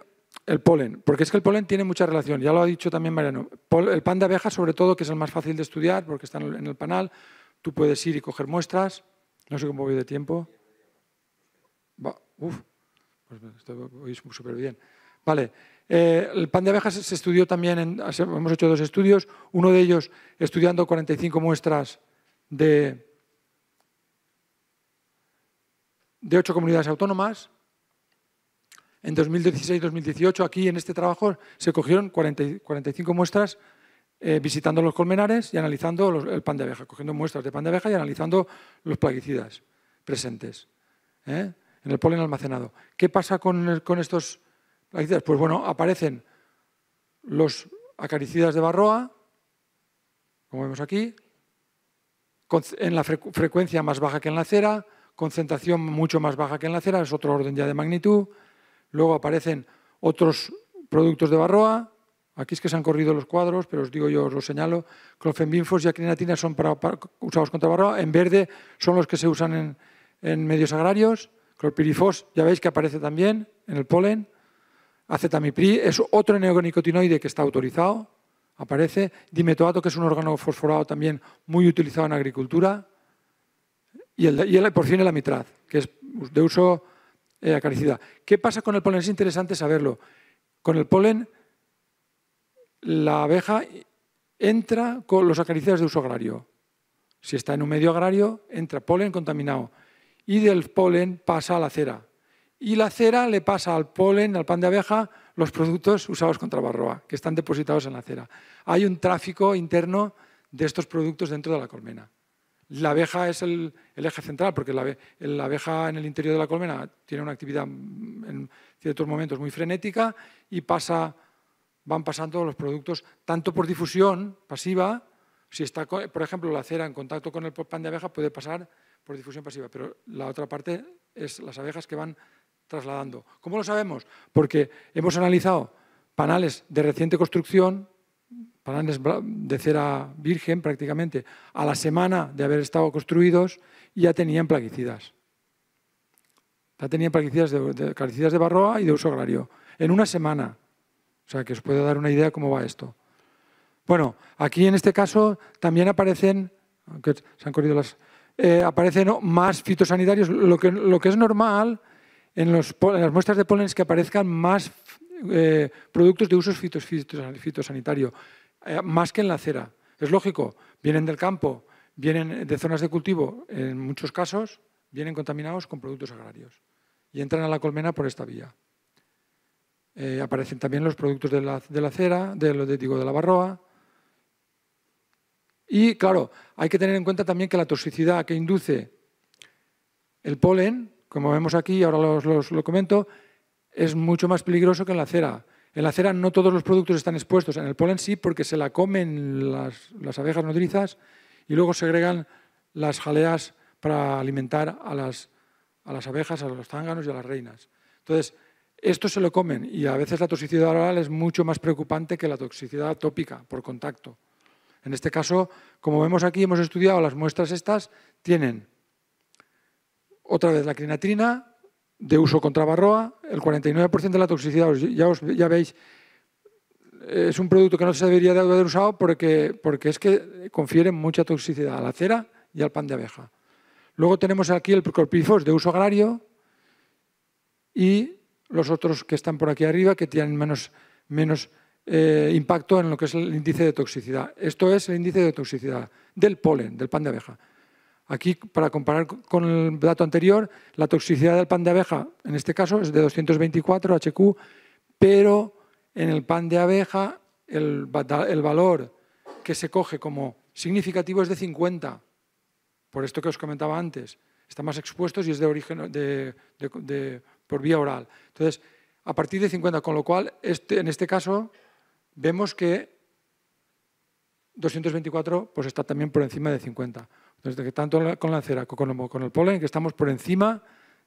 el polen, porque es que el polen tiene mucha relación, ya lo ha dicho también Mariano. El pan de abejas sobre todo, que es el más fácil de estudiar porque está en el panal, tú puedes ir y coger muestras. No sé cómo voy de tiempo. Va, uf, oís súper bien. Vale, eh, el pan de abejas se estudió también, hemos hecho dos estudios, uno de ellos estudiando 45 muestras de, de ocho comunidades autónomas, en 2016-2018, aquí en este trabajo se cogieron 45 muestras eh, visitando los colmenares y analizando el pan de abeja, cogiendo muestras de pan de abeja y analizando los plaguicidas presentes ¿eh? en el polen almacenado. ¿Qué pasa con, estos plaguicidas? Pues bueno, aparecen los acaricidas de barroa, como vemos aquí, en la frecuencia más baja que en la cera, concentración mucho más baja que en la cera, es otro orden ya de magnitud, Luego aparecen otros productos de Barroa, aquí es que se han corrido los cuadros, pero os digo yo, os lo señalo, clofenbinfos y acrinatina son para, usados contra Barroa, en verde son los que se usan en, medios agrarios, clorpirifos ya veis que aparece también en el polen, acetamipri es otro neonicotinoide que está autorizado, aparece, dimetoato que es un órgano fosforado también muy utilizado en agricultura, y, el, por fin el amitraz, que es de uso eh, acaricida. ¿Qué pasa con el polen? Es interesante saberlo. Con el polen, la abeja entra con los acaricidas de uso agrario. Si está en un medio agrario, entra polen contaminado. Y del polen pasa a la cera. Y la cera le pasa al polen, al pan de abeja, los productos usados contra barroa, que están depositados en la cera. Hay un tráfico interno de estos productos dentro de la colmena. La abeja es el, eje central, porque la, abeja en el interior de la colmena tiene una actividad mm, en ciertos momentos muy frenética y van pasando los productos tanto por difusión pasiva, si está, por ejemplo, la cera en contacto con el pan de abeja puede pasar por difusión pasiva, pero la otra parte es las abejas que van trasladando. ¿Cómo lo sabemos? Porque hemos analizado panales de reciente construcción paneles de cera virgen prácticamente, a la semana de haber estado construidos, ya tenían plaguicidas. Ya tenían plaguicidas de, caricidas de barroa y de uso agrario, en una semana. O sea, que os puedo dar una idea cómo va esto. Bueno, aquí en este caso también aparecen, se han corrido las, eh, aparecen más fitosanitarios. Lo que, es normal en, las muestras de polen es que aparezcan más eh, productos de uso fitosanitario. Eh, más que en la acera. Es lógico, vienen del campo, vienen de zonas de cultivo, en muchos casos vienen contaminados con productos agrarios y entran a la colmena por esta vía. Eh, aparecen también los productos de la, cera, de, lo de, digo, de la barroa. Y claro, hay que tener en cuenta también que la toxicidad que induce el polen, como vemos aquí, ahora lo comento, es mucho más peligroso que en la cera. En la cera no todos los productos están expuestos, en el polen sí, porque se la comen las, abejas nodrizas y luego segregan las jaleas para alimentar a las, a las abejas, a los zánganos y a las reinas. Entonces, esto se lo comen y a veces la toxicidad oral es mucho más preocupante que la toxicidad tópica por contacto. En este caso, como vemos aquí, hemos estudiado las muestras estas, tienen otra vez la crinatrina, de uso contra Barroa, el 49% de la toxicidad, ya, ya veis, es un producto que no se debería de haber usado porque, porque es que confiere mucha toxicidad a la cera y al pan de abeja. Luego tenemos aquí el corpifos de uso agrario y los otros que están por aquí arriba que tienen menos, menos eh, impacto en lo que es el índice de toxicidad. Esto es el índice de toxicidad del polen, del pan de abeja. Aquí, para comparar con el dato anterior, la toxicidad del pan de abeja, en este caso, es de 224 HQ, pero en el pan de abeja el, valor que se coge como significativo es de 50, por esto que os comentaba antes. Está más expuesto y es de origen por vía oral. Entonces, a partir de 50, con lo cual, este, en este caso, vemos que 224 pues, está también por encima de 50 que tanto con la cera como con el polen, que estamos por encima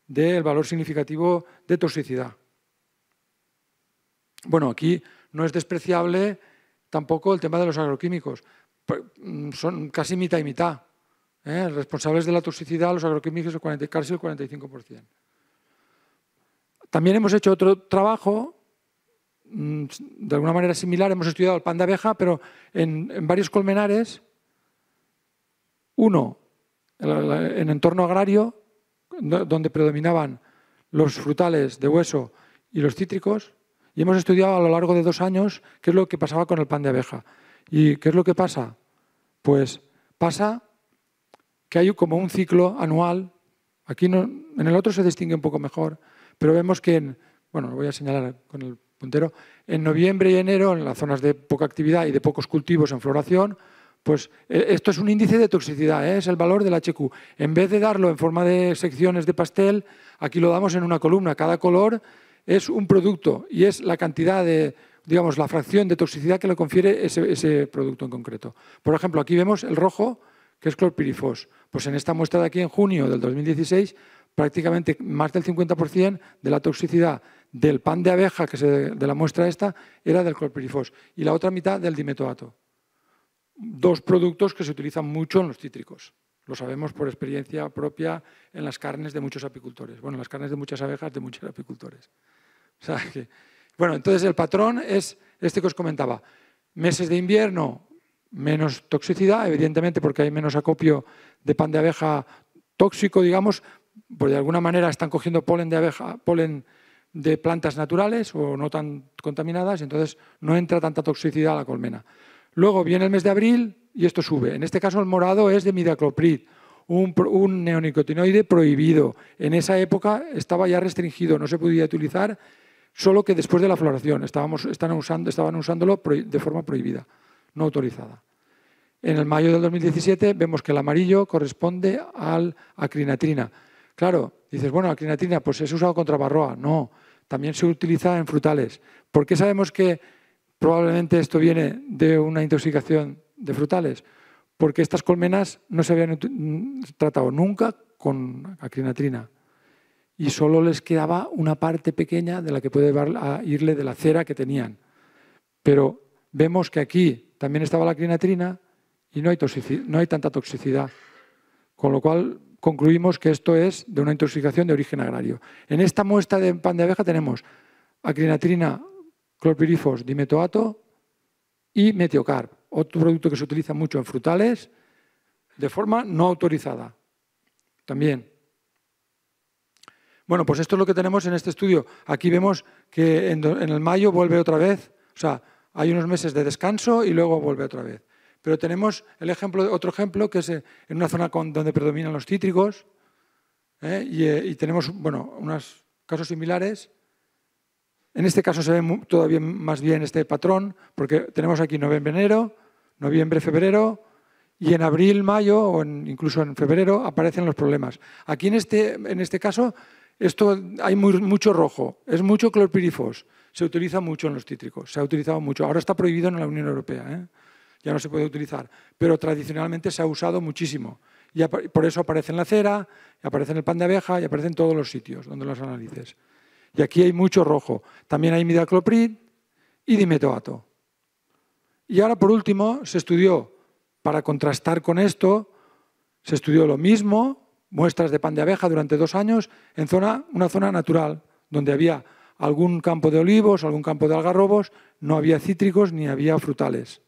del valor significativo de toxicidad. Bueno, aquí no es despreciable tampoco el tema de los agroquímicos. Pues, mm, son casi mitad y mitad. ¿eh? Responsables de la toxicidad, los agroquímicos, el 40, casi el 45%. También hemos hecho otro trabajo, mm, de alguna manera similar, hemos estudiado el pan de abeja, pero en varios colmenares uno, en entorno agrario, donde predominaban los frutales de hueso y los cítricos, y hemos estudiado a lo largo de dos años qué es lo que pasaba con el pan de abeja. ¿Y qué es lo que pasa? Pues pasa que hay como un ciclo anual. Aquí en el otro se distingue un poco mejor, pero vemos que en, bueno, lo voy a señalar con el puntero, en noviembre y enero, en las zonas de poca actividad y de pocos cultivos en floración, pues e, esto es un índice de toxicidad, ¿eh? es el valor del HQ. En vez de darlo en forma de secciones de pastel, aquí lo damos en una columna. Cada color es un producto y es la cantidad de, digamos, la fracción de toxicidad que le confiere ese, producto en concreto. Por ejemplo, aquí vemos el rojo, que es clorpirifos. Pues en esta muestra de aquí, en junio del 2016, prácticamente más del 50% de la toxicidad del pan de abeja que de la muestra esta era del clorpirifos y la otra mitad del dimetoato dos productos que se utilizan mucho en los cítricos. Lo sabemos por experiencia propia en las carnes de muchos apicultores. Bueno, en las carnes de muchas abejas, de muchos apicultores. bueno, entonces el patrón es este que os comentaba. Meses de invierno, menos toxicidad, evidentemente porque hay menos acopio de pan de abeja tóxico, digamos, porque de alguna manera están cogiendo polen de abeja, polen de plantas naturales o no tan contaminadas, entonces no entra tanta toxicidad a la colmena. Luego viene el mes de abril y esto sube. En este caso el morado es de midacloprid, un, neonicotinoide prohibido. En esa época estaba ya restringido, no se podía utilizar, solo que después de la floración. usando, estaban usándolo de forma prohibida, no autorizada. En el mayo del 2017 vemos que el amarillo corresponde al acrinatrina. Claro, dices, bueno, acrinatrina, pues es usado contra barroa. No, también se utiliza en frutales. ¿Por qué sabemos que Probablemente esto viene de una intoxicación de frutales, porque estas colmenas no se habían mm, tratado nunca con acrinatrina y solo les quedaba una parte pequeña de la que puede irle de la cera que tenían. Pero vemos que aquí también estaba la acrinatrina y no hay, no hay tanta toxicidad. Con lo cual concluimos que esto es de una intoxicación de origen agrario. En esta muestra de pan de abeja tenemos acrinatrina clorpirifos, dimetoato y metiocarb, otro producto que se utiliza mucho en frutales de forma no autorizada. También. Bueno, pues esto es lo que tenemos en este estudio. Aquí vemos que en, el mayo vuelve otra vez, o sea, hay unos meses de descanso y luego vuelve otra vez. Pero tenemos el ejemplo, otro ejemplo que es eh, en una zona donde predominan los cítricos eh, y, eh, y, tenemos bueno, unos casos similares en este caso se ve todavía más bien este patrón, porque tenemos aquí noviembre, enero, noviembre, febrero, y en abril, mayo o incluso en febrero aparecen los problemas. Aquí en este, en este caso esto hay mucho rojo, es mucho clorpirifos, se utiliza mucho en los cítricos, se ha utilizado mucho. Ahora está prohibido en la Unión Europea, ¿eh? ya no se puede utilizar, pero tradicionalmente se ha usado muchísimo. Y por eso aparece en la cera, aparece en el pan de abeja y aparece en todos los sitios donde los analices. Y aquí hay mucho rojo. También hay midacloprid y dimetoato. Y ahora, por último, se estudió, para contrastar con esto, se estudió lo mismo, muestras de pan de abeja durante dos años en zona, una zona natural, donde había algún campo de olivos, algún campo de algarrobos, no había cítricos ni había frutales,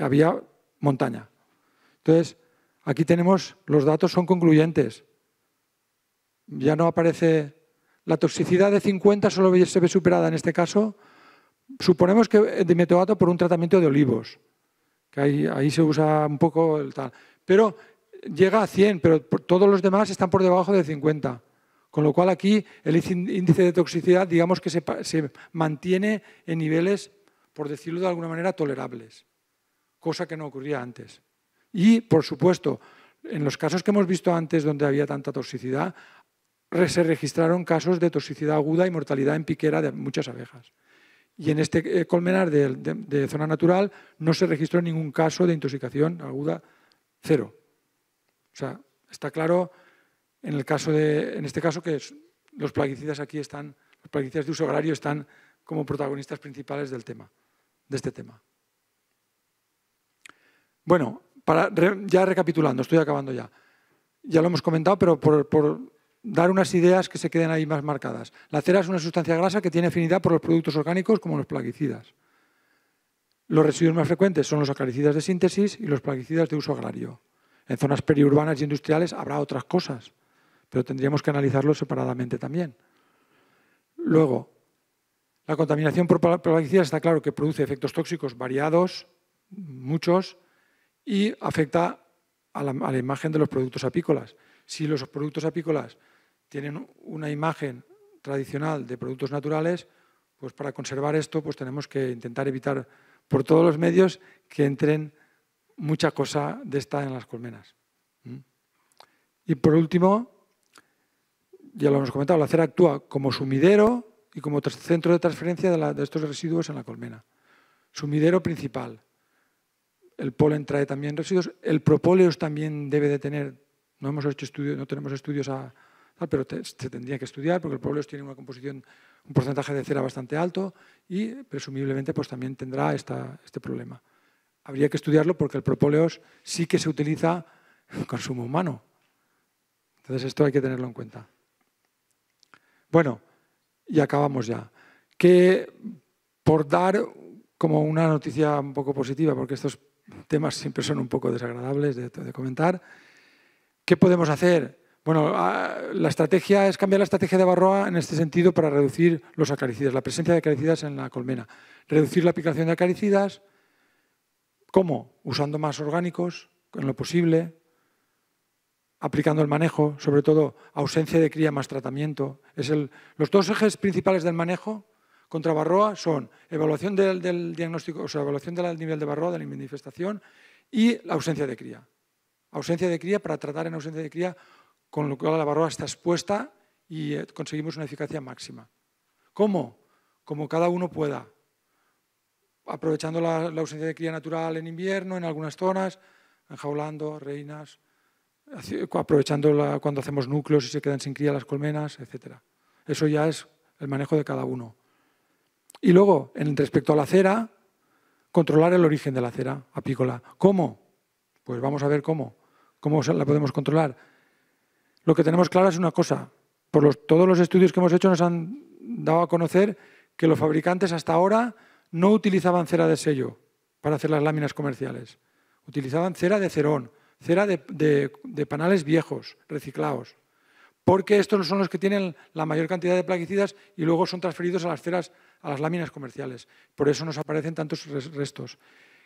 había montaña. Entonces, aquí tenemos, los datos son concluyentes. Ya no aparece la toxicidad de 50 solo se ve superada en este caso, suponemos que eh, de metodato por un tratamiento de olivos, que ahí, se usa un poco el tal. Pero llega a 100, pero todos los demás están por debajo de 50. Con lo cual aquí el índice de toxicidad, digamos que se, se, mantiene en niveles, por decirlo de alguna manera, tolerables, cosa que no ocurría antes. Y, por supuesto, en los casos que hemos visto antes donde había tanta toxicidad, se registraron casos de toxicidad aguda y mortalidad en piquera de muchas abejas. Y en este eh, colmenar de, zona natural no se registró ningún caso de intoxicación aguda cero. O sea, está claro en, el caso de, en este caso que los plaguicidas aquí están, los plaguicidas de uso agrario están como protagonistas principales del tema, de este tema. Bueno, ya recapitulando, estoy acabando ya. Ya lo hemos comentado, pero por dar unas ideas que se queden ahí más marcadas. La cera es una sustancia grasa que tiene afinidad por los productos orgánicos como los plaguicidas. Los residuos más frecuentes son los acaricidas de síntesis y los plaguicidas de uso agrario. En zonas periurbanas y industriales habrá otras cosas, pero tendríamos que analizarlo separadamente también. Luego, la contaminación por plaguicidas está claro que produce efectos tóxicos variados, muchos, y afecta a la, a la imagen de los productos apícolas. Si los productos apícolas tienen una imagen tradicional de productos naturales, pues para conservar esto pues tenemos que intentar evitar por todos los medios que entren mucha cosa de esta en las colmenas. Y por último, ya lo hemos comentado, la cera actúa como sumidero y como centro de transferencia de, estos residuos en la colmena. Sumidero principal. El polen trae también residuos. El propóleo también debe de tener, no hemos hecho estudios, no tenemos estudios a, Ah, pero se tendría que estudiar porque el propóleo tiene una composición, un porcentaje de cera bastante alto y presumiblemente pues, también tendrá este problema. Habría que estudiarlo porque el propóleos sí que se utiliza en consumo humano. Entonces esto hay que tenerlo en cuenta. Bueno, y acabamos ya. Que por dar como una noticia un poco positiva, porque estos temas siempre son un poco desagradables de comentar, ¿qué podemos hacer? Bueno, ah, la estrategia es cambiar la estrategia de Barroa en este sentido para reducir los acaricidas, la presencia de acaricidas en la colmena. Reducir la aplicación de acaricidas, ¿cómo? Usando más orgánicos en lo posible, aplicando el manejo, sobre todo ausencia de cría más tratamiento. Es el, los dos ejes principales del manejo contra Barroa son evaluación del, diagnóstico, o sea, evaluación del nivel de Barroa, de la manifestación y la ausencia de cría. Ausencia de cría para tratar en ausencia de cría con lo cual la barroa está expuesta y eh, conseguimos una eficacia máxima. ¿Cómo? Como cada uno pueda, aprovechando la, ausencia de cría natural en invierno, en algunas zonas, enjaulando reinas, aprovechando cuando hacemos núcleos y se quedan sin cría las colmenas, etc. Eso ya es el manejo de cada uno. Y luego, en respecto a la cera, controlar el origen de la cera apícola. ¿Cómo? Pues vamos a ver cómo. ¿Cómo la podemos controlar? lo que tenemos claro es una cosa. Por todos los estudios que hemos hecho nos han dado a conocer que los fabricantes hasta ahora no utilizaban cera de sello para hacer las láminas comerciales. Utilizaban cera de cerón, cera de, panales viejos, reciclados porque estos son los que tienen la mayor cantidad de plaguicidas y luego son transferidos a las ceras, a las láminas comerciales. Por eso nos aparecen tantos restos.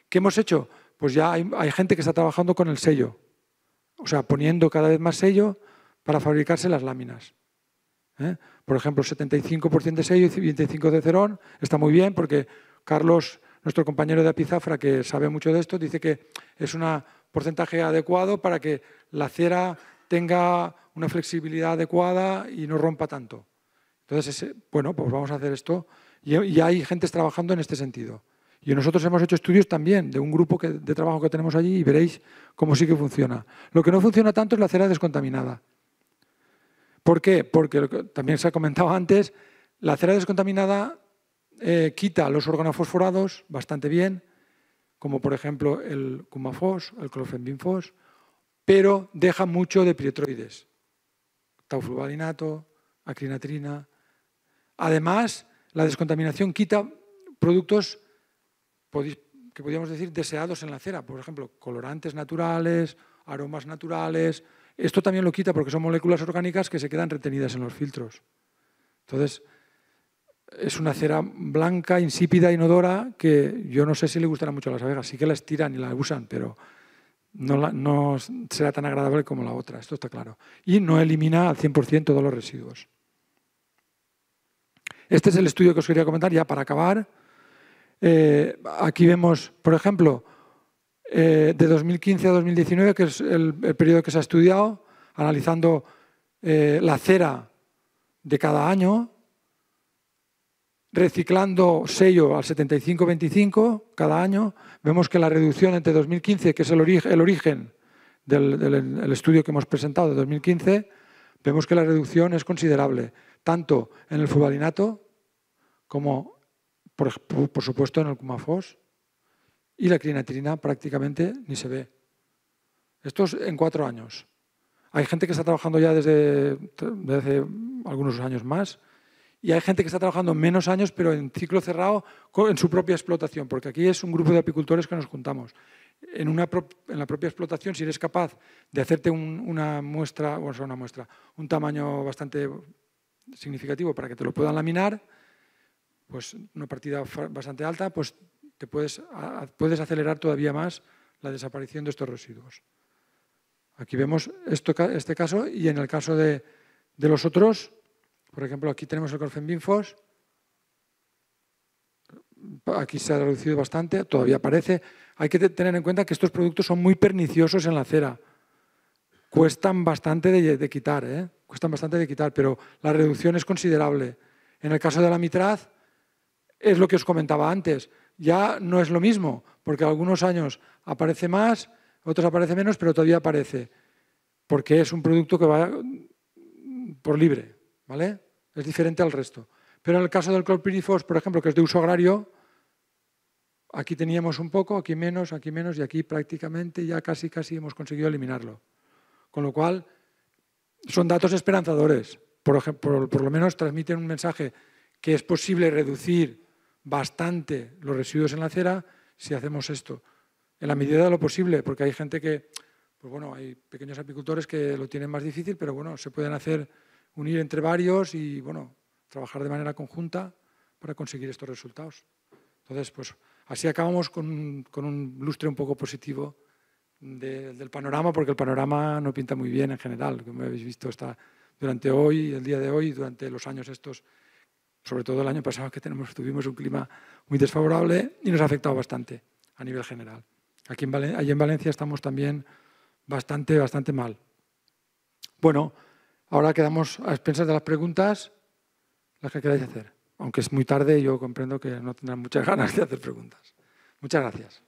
¿Qué hemos hecho? Pues ya hay gente que está trabajando con el sello, o sea, poniendo cada vez más sello para fabricarse las láminas. ¿eh? Por ejemplo, 75% de sello y 25% de cerón. Está muy bien porque Carlos, nuestro compañero de Apizafra, que sabe mucho de esto, dice que es un porcentaje adecuado para que la cera tenga una flexibilidad adecuada y no rompa tanto. Entonces, bueno, pues vamos a hacer esto. Y, hay gente trabajando en este sentido. Y nosotros hemos hecho estudios también de un grupo de trabajo que tenemos allí y veréis cómo sí que funciona. Lo que no funciona tanto es la cera descontaminada. ¿Por qué? Porque también se ha comentado antes, la cera descontaminada eh, quita los órganos fosforados bastante bien, como por ejemplo el cumafos, el clofenbinfos, pero deja mucho de piretroides, taufluvalinato, acrinatrina. Además, la descontaminación quita productos que podríamos decir deseados en la cera, por ejemplo, colorantes naturales, aromas naturales, esto también lo quita porque son moléculas orgánicas que se quedan retenidas en los filtros. Entonces, es una cera blanca, insípida, inodora, que yo no sé si le gustará mucho a las abejas. Sí que las tiran y las usan, pero no, será tan agradable como la otra, esto está claro. Y no elimina al 100% todos los residuos. Este es el estudio que os quería comentar, ya para acabar. Eh, aquí vemos, por ejemplo, eh, de 2015 a 2019, que es el, periodo que se ha estudiado, analizando eh, la cera de cada año, reciclando sello al 75-25 cada año, vemos que la reducción entre 2015, que es el, origen, el origen del, estudio que hemos presentado de 2015, vemos que la reducción es considerable, tanto en el fubalinato como, por, supuesto, en el cumafos y la crinatrina prácticamente ni se ve. Esto es en cuatro años. Hay gente que está trabajando ya desde, desde algunos años más y hay gente que está trabajando menos años pero en ciclo cerrado en su propia explotación, porque aquí es un grupo de apicultores que nos juntamos. En, una, en la propia explotación, si eres capaz de hacerte una muestra, bueno, una muestra, un tamaño bastante significativo para que te lo puedan laminar, pues una partida bastante alta, pues que puedes, puedes acelerar todavía más la desaparición de estos residuos. Aquí vemos este caso y en el caso de, los otros, por ejemplo, aquí tenemos el corfenbinfos, aquí se ha reducido bastante, todavía aparece. Hay que tener en cuenta que estos productos son muy perniciosos en la cera. Cuestan bastante de, quitar, ¿eh? cuestan bastante de quitar, pero la reducción es considerable. En el caso de la mitraz, es lo que os comentaba antes, ya no es lo mismo, porque algunos años aparece más, otros aparece menos, pero todavía aparece, porque es un producto que va por libre, ¿vale? Es diferente al resto. Pero en el caso del clorpirifos, por ejemplo, que es de uso agrario, aquí teníamos un poco, aquí menos, aquí menos, y aquí prácticamente ya casi, casi hemos conseguido eliminarlo. Con lo cual, son datos esperanzadores. Por, por lo menos transmiten un mensaje que es posible reducir bastante los residuos en la acera si hacemos esto, en la medida de lo posible, porque hay gente que, pues bueno, hay pequeños apicultores que lo tienen más difícil, pero bueno, se pueden hacer unir entre varios y bueno, trabajar de manera conjunta para conseguir estos resultados. Entonces, pues así acabamos con, un, lustre un poco positivo del panorama, porque el panorama no pinta muy bien en general, como habéis visto está durante hoy, el día de hoy, durante los años estos sobre todo el año pasado que tenemos, tuvimos un clima muy desfavorable y nos ha afectado bastante a nivel general. Aquí en, allí en Valencia estamos también bastante, bastante mal. Bueno, ahora quedamos a expensas de las preguntas, las que queráis hacer. Aunque es muy tarde, yo comprendo que no tendrán muchas ganas de hacer preguntas. Muchas gracias.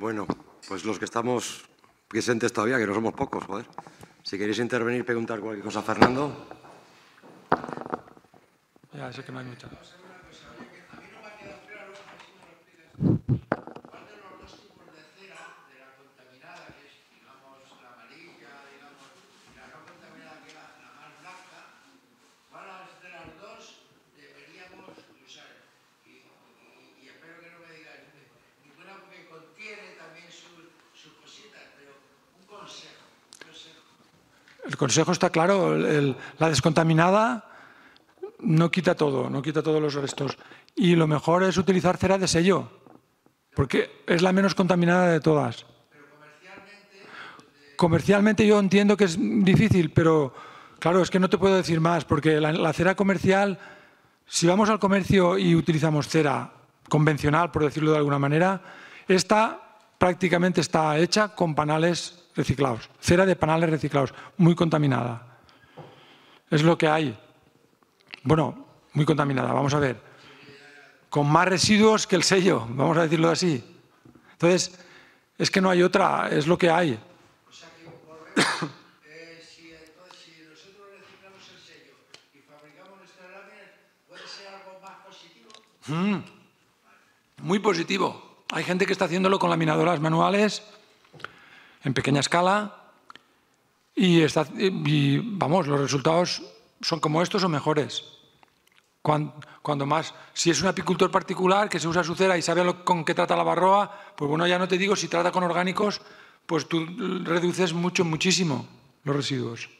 Bueno, pues los que estamos presentes todavía, que no somos pocos, joder. Si queréis intervenir, preguntar cualquier cosa a Fernando. Ya, sé que hay consejo está claro, la descontaminada no quita todo, no quita todos los restos. Y lo mejor es utilizar cera de sello, porque es la menos contaminada de todas. comercialmente... yo entiendo que es difícil, pero claro, es que no te puedo decir más, porque la cera comercial, si vamos al comercio y utilizamos cera convencional, por decirlo de alguna manera, esta prácticamente está hecha con panales reciclados, cera de panales reciclados, muy contaminada. Es lo que hay. Bueno, muy contaminada, vamos a ver. Con más residuos que el sello, vamos a decirlo así. Entonces, es que no hay otra, es lo que hay. que el sello muy positivo. Hay gente que está haciéndolo con laminadoras manuales en pequeña escala y, vamos, los resultados son como estos o mejores. Cuando, más, si es un apicultor particular que se usa su cera y sabe con qué trata la barroa, pues bueno, ya no te digo, si trata con orgánicos, pues tú reduces mucho, muchísimo los residuos.